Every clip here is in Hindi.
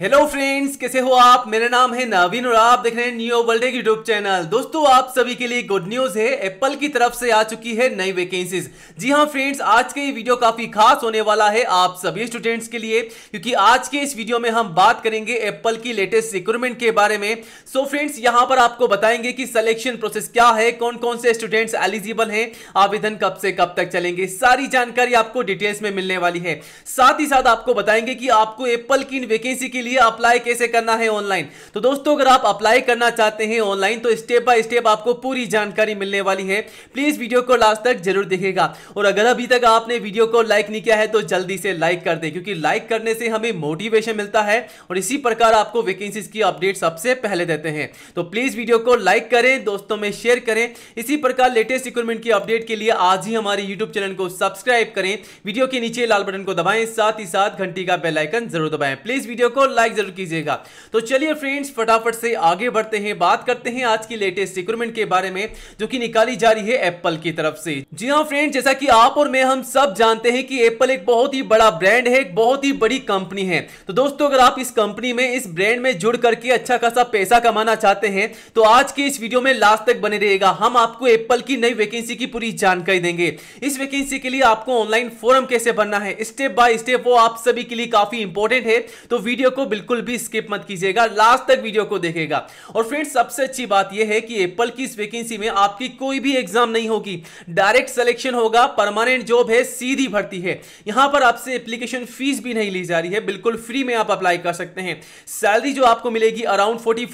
हेलो फ्रेंड्स कैसे हो आप मेरा नाम है नावीन और आप देख रहे हैं न्यू वर्ल्ड यूट्यूब चैनल दोस्तों आप सभी के लिए गुड न्यूज है एप्पल की तरफ से आ चुकी है नई वैकेंसीज जी हाँ फ्रेंड्स आज का ये वीडियो काफी खास होने वाला है आप सभी स्टूडेंट्स के लिए क्योंकि आज के इस वीडियो में हम बात करेंगे एप्पल की लेटेस्ट रिक्रूटमेंट के बारे में सो so, फ्रेंड्स यहाँ पर आपको बताएंगे की सिलेक्शन प्रोसेस क्या है कौन कौन से स्टूडेंट्स एलिजिबल है आवेदन कब से कब तक चलेंगे सारी जानकारी आपको डिटेल्स में मिलने वाली है साथ ही साथ आपको बताएंगे की आपको एप्पल की इन वैकेंसी की लिए अप्लाई कैसे करना है ऑनलाइन तो दोस्तों अगर आप अप्लाई करना चाहते हैं ऑनलाइन तो स्टेप बाय स्टेप आपको पूरी जानकारी मिलने वाली है प्लीज वीडियो को लास्ट तक जरूर देखेगा और अगर अभी तक आपने वीडियो को लाइक नहीं किया है तो जल्दी से लाइक कर दे क्योंकि लाइक करने से हमें मोटिवेशन मिलता है और इसी प्रकार आपको वैकेंसीज की अपडेट सबसे पहले देते हैं तो प्लीज वीडियो को लाइक करें दोस्तों में शेयर करें इसी प्रकार लेटेस्ट रिक्रूटमेंट की अपडेट के लिए आज ही हमारे यूट्यूब चैनल को सब्सक्राइब करें वीडियो के नीचे लाल बटन को दबाएं साथ ही साथ घंटी का बेल आइकन जरूर दबाएं प्लीज वीडियो को लाइक जरूर कीजिएगा तो चलिए फ्रेंड्स फटाफट से आगे बढ़ते हैं बात करते हैं आज की लेटेस्ट रिक्रूटमेंट के बारे में जो कि निकाली जा रही है एप्पल की तरफ से जी हाँ फ्रेंड्स जैसा कि आप और मैं हम सब जानते हैं कि एप्पल एक बहुत ही बड़ा ब्रांड है एक बहुत ही बड़ी कंपनी है तो दोस्तों अगर आप इस कंपनी में इस ब्रांड में जुड़ करके अच्छा खासा पैसा कमाना चाहते हैं तो आज के इस वीडियो में लास्ट तक बने रहेगा हम आपको एप्पल की नई वैकेंसी की पूरी जानकारी देंगे इस वैकेंसी के लिए आपको ऑनलाइन फॉर्म कैसे भरना है स्टेप बाय स्टेप वो आप सभी के लिए काफी इंपॉर्टेंट है तो वीडियो को तो बिल्कुल भी स्किप मत कीजिएगा लास्ट तक वीडियो को देखेगा और फ्रेंड्स सबसे अच्छी बात यह है कि एप्पल की इस वैकेंसी में आपकी कोई भी एग्जाम नहीं होगी डायरेक्ट सिलेक्शन होगा परमानेंट जॉब है सीधी भर्ती है यहां पर आपसे एप्लीकेशन फीस भी नहीं ली जा रही है बिल्कुल फ्री में आप अप्लाई कर सकते हैं सैलरी जो आपको मिलेगी अराउंड फोर्टी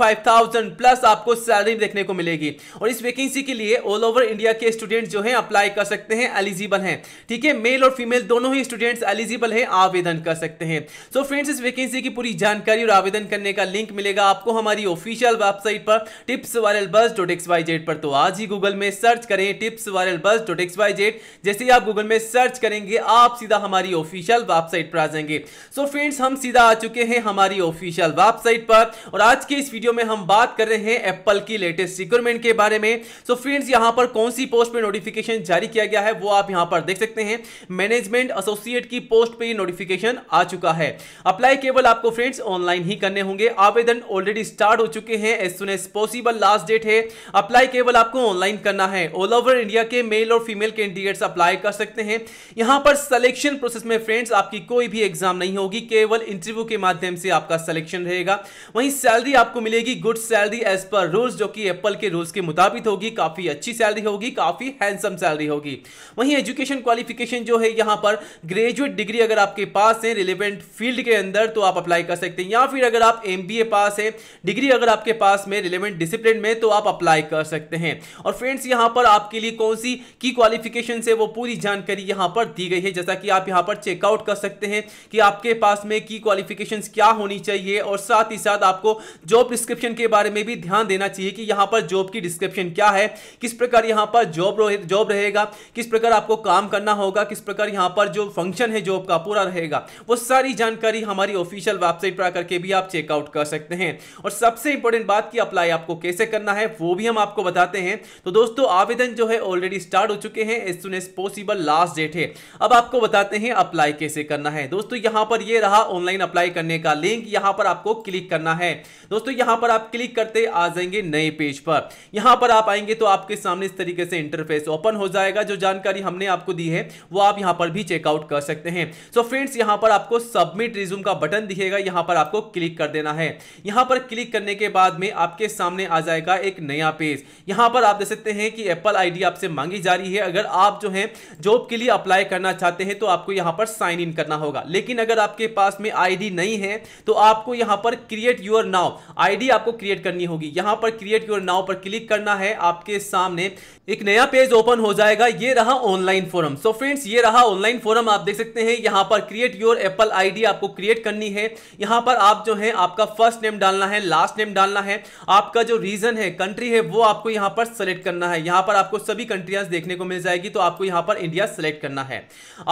प्लस आपको सैलरी देखने को मिलेगी और इस वैकेंसी के लिए ऑल ओवर इंडिया के स्टूडेंट जो है अप्लाई कर सकते हैं एलिजिबल है ठीक है मेल और फीमेल दोनों ही स्टूडेंट्स एलिजिबल है आवेदन कर सकते हैं सो so फ्रेंड्स इस वैकेंसी की पूरी जानकारी और आवेदन करने का लिंक मिलेगा आपको हमारी ऑफिशियल वेबसाइट पर tips viral bus dot X Y Z पर तो आज ही गूगल में सर्च करें tips viral bus dot X Y Z जैसे ही आप गूगल में सर्च करेंगे आप सीधा हमारी ऑफिशियल वेबसाइट पर आ जाएंगे सो so फ्रेंड्स हम सीधा आ चुके हैं हमारी ऑफिशियल वेबसाइट पर और आज के इस वीडियो में हम बात कर रहे हैं एप्पल की लेटेस्ट रिक्वायरमेंट के बारे में सो फ्रेंड्स यहाँ पर कौन सी पोस्ट पर नोटिफिकेशन जारी किया गया है वो आप यहाँ पर देख सकते हैं मैनेजमेंट एसोसिएट की पोस्ट पर नोटिफिकेशन आ चुका है अप्लाई केवल आपको फ्रेंड पेमेंट्स ऑनलाइन ही करने होंगे आवेदन ऑलरेडी स्टार्ट हो चुके हैं as soon as possible last date है अप्लाई केवल आपको ऑनलाइन करना है ऑल ओवर इंडिया के मेल और फीमेल कैंडिडेट्स अप्लाई कर सकते हैं यहां पर सिलेक्शन प्रोसेस में फ्रेंड्स आपकी कोई भी एग्जाम नहीं होगी केवल इंटरव्यू के माध्यम से आपका सिलेक्शन रहेगा वहीं सैलरी आपको मिलेगी good salary as per rules जो कि एप्पल के रूल्स के मुताबिक होगी काफी अच्छी सैलरी होगी काफी हैंडसम सैलरी होगी वहीं एजुकेशन क्वालिफिकेशन जो है यहां पर ग्रेजुएट डिग्री अगर आपके पास है रिलेवेंट फील्ड के अंदर तो आप अप्लाई कर सकते हैं या फिर अगर आप एम पास है डिग्री अगर आपके पास में रिलेवेंट डिसिप्लिन में तो आप अप्लाई कर सकते हैं और फ्रेंड्स यहाँ पर आपके लिए कौन सी की क्वालिफिकेशन है वो पूरी जानकारी यहाँ पर दी गई है जैसा कि आप यहाँ पर चेकआउट कर सकते हैं कि आपके पास में की क्वालिफिकेशन क्या होनी चाहिए और साथ ही साथ आपको जॉब डिस्क्रिप्शन के बारे में भी ध्यान देना चाहिए कि यहाँ पर जॉब की डिस्क्रिप्शन क्या है किस प्रकार यहाँ पर जॉब जॉब रहेगा किस प्रकार आपको काम करना होगा किस प्रकार यहाँ पर जो फंक्शन है जॉब का पूरा रहेगा वो सारी जानकारी हमारी ऑफिशियल वेबसाइट वेबसाइट पर आकर के भी आप चेकआउट कर सकते हैं और सबसे इंपॉर्टेंट बात की अप्लाई आपको कैसे करना है वो भी हम आपको बताते हैं तो दोस्तों आवेदन जो है ऑलरेडी स्टार्ट हो चुके हैं as soon as possible last date है अब आपको बताते हैं अप्लाई कैसे करना है दोस्तों यहां पर यह रहा ऑनलाइन अप्लाई करने का लिंक यहां पर आपको क्लिक करना है दोस्तों यहां पर आप क्लिक करते आ जाएंगे नए पेज पर यहां पर आप आएंगे तो आपके सामने इस तरीके से इंटरफेस ओपन हो जाएगा जो जानकारी हमने आपको दी है वो आप यहां पर भी चेकआउट कर सकते हैं सो so फ्रेंड्स यहां पर आपको सबमिट रिज्यूम का बटन दिखेगा यहां पर आपको क्लिक कर देना है यहां पर क्लिक करने के बाद में आपके सामने आ जाएगा एक नया पेज यहां पर आप देख सकते हैं कि एप्पल आईडी आपसे मांगी जा रही है अगर आप जो है जॉब के लिए अप्लाई करना चाहते हैं तो आपको यहां पर साइन इन करना होगा लेकिन अगर आपके पास में आईडी नहीं है तो आपको यहां पर क्रिएट योर नाव आईडी आपको क्रिएट करनी होगी यहां पर क्रिएट योर नाव पर क्लिक करना है आपके सामने एक नया पेज ओपन हो जाएगा ये रहा ऑनलाइन फोरम सो फ्रेंड्स ये रहा ऑनलाइन फोरम आप देख सकते हैं यहाँ पर क्रिएट योर एप्पल आईडी आपको क्रिएट करनी है यहां पर आप जो है आपका फर्स्ट नेम डालना है लास्ट नेम डालना है आपका जो रीजन है कंट्री है वो आपको यहां पर सेलेक्ट करना है यहां पर आपको सभी कंट्रिया देखने को मिल जाएगी तो आपको यहां पर इंडिया सेलेक्ट करना है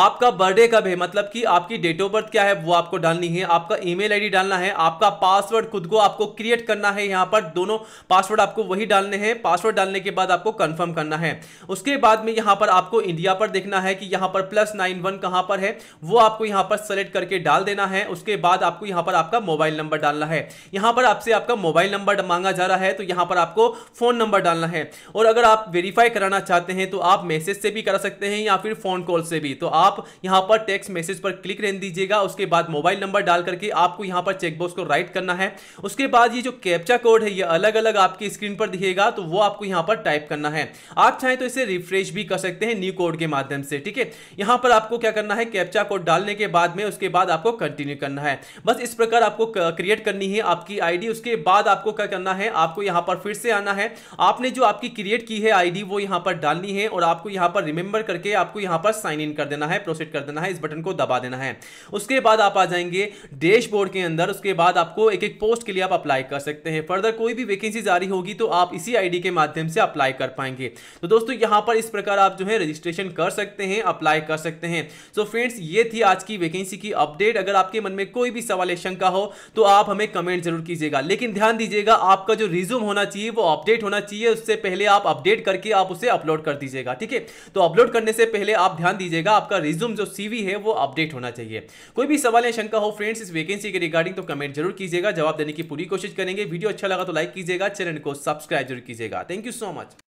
आपका बर्थडे कब है मतलब कि आपकी डेट ऑफ बर्थ क्या है वो आपको डालनी है आपका ईमेल आईडी डालना है आपका पासवर्ड खुद को आपको क्रिएट करना है यहाँ पर दोनों पासवर्ड आपको वही डालने हैं पासवर्ड डालने के बाद आपको कंफर्म करना है उसके बाद में यहाँ पर आपको इंडिया पर देखना है कि यहां पर प्लस नाइन वन कहाँ पर है वो आपको यहां पर सेलेक्ट करके डाल देना है उसके बाद आपको यहाँ यहां पर आपका मोबाइल नंबर डालना है यहां पर आपसे आपका मोबाइल नंबर मांगा जा रहा है तो यहां पर आपको फ़ोन नंबर डालना है और अगर आप वेरीफाई कराना चाहते हैं तो आप मैसेज से भी करा सकते हैं या फिर फ़ोन कॉल से भी तो आप यहां पर टेक्स्ट मैसेज पर क्लिक रहने दीजिएगा उसके बाद मोबाइल नंबर डाल करके आपको यहां पर चेकबॉक्स को राइट करना है उसके बाद ये जो कैप्चा कोड है ये अलग अलग आपकी स्क्रीन पर दिखेगा तो वो आपको यहां पर टाइप करना है आप चाहें तो इसे रिफ्रेश भी कर सकते हैं न्यू कोड के माध्यम से ठीक है यहां पर आपको क्या करना है कैप्चा कोड डालने के बाद में उसके बाद आपको कंटिन्यू करना है बस इस प्रकार आपको क्रिएट करनी है आपकी आईडी उसके बाद आपको क्या करना है आपको यहां पर फिर से आना है आपने जो आपकी क्रिएट की है आईडी वो यहां पर डालनी है और आपको यहां पर रिमेंबर करके आपको यहां पर साइन इन कर देना है प्रोसीड कर देना है इस बटन को दबा देना है उसके बाद आप आ जाएंगे डैशबोर्ड के अंदर उसके बाद आपको एक एक पोस्ट के लिए आप अप्लाई कर सकते हैं फर्दर कोई भी वैकेंसी जारी होगी तो आप इसी आईडी के माध्यम से अप्लाई कर पाएंगे तो दोस्तों यहां पर इस प्रकार आप जो है रजिस्ट्रेशन कर सकते हैं अप्लाई कर सकते हैं सो फ्रेंड्स ये थी आज की वैकेंसी की अपडेट अगर आपके मन में कोई भी सवाल शंका हो तो आप हमें कमेंट जरूर कीजिएगा लेकिन ध्यान दीजिएगा आपका जो रिज्यूम होना चाहिए वो अपडेट होना चाहिए उससे पहले आप अपडेट करके आप उसे अपलोड कर दीजिएगा ठीक है तो अपलोड करने से पहले आप ध्यान दीजिएगा आपका रिज्यूम जो सीवी है वो अपडेट होना चाहिए कोई भी सवाल या शंका हो फ्रेंड्स इस वैकेंसी के रिगार्डिंग तो कमेंट जरूर कीजिएगा जवाब देने की पूरी कोशिश करेंगे वीडियो अच्छा लगा तो लाइक कीजिएगा चैनल को सब्सक्राइब जरूर कीजिएगा थैंक यू सो मच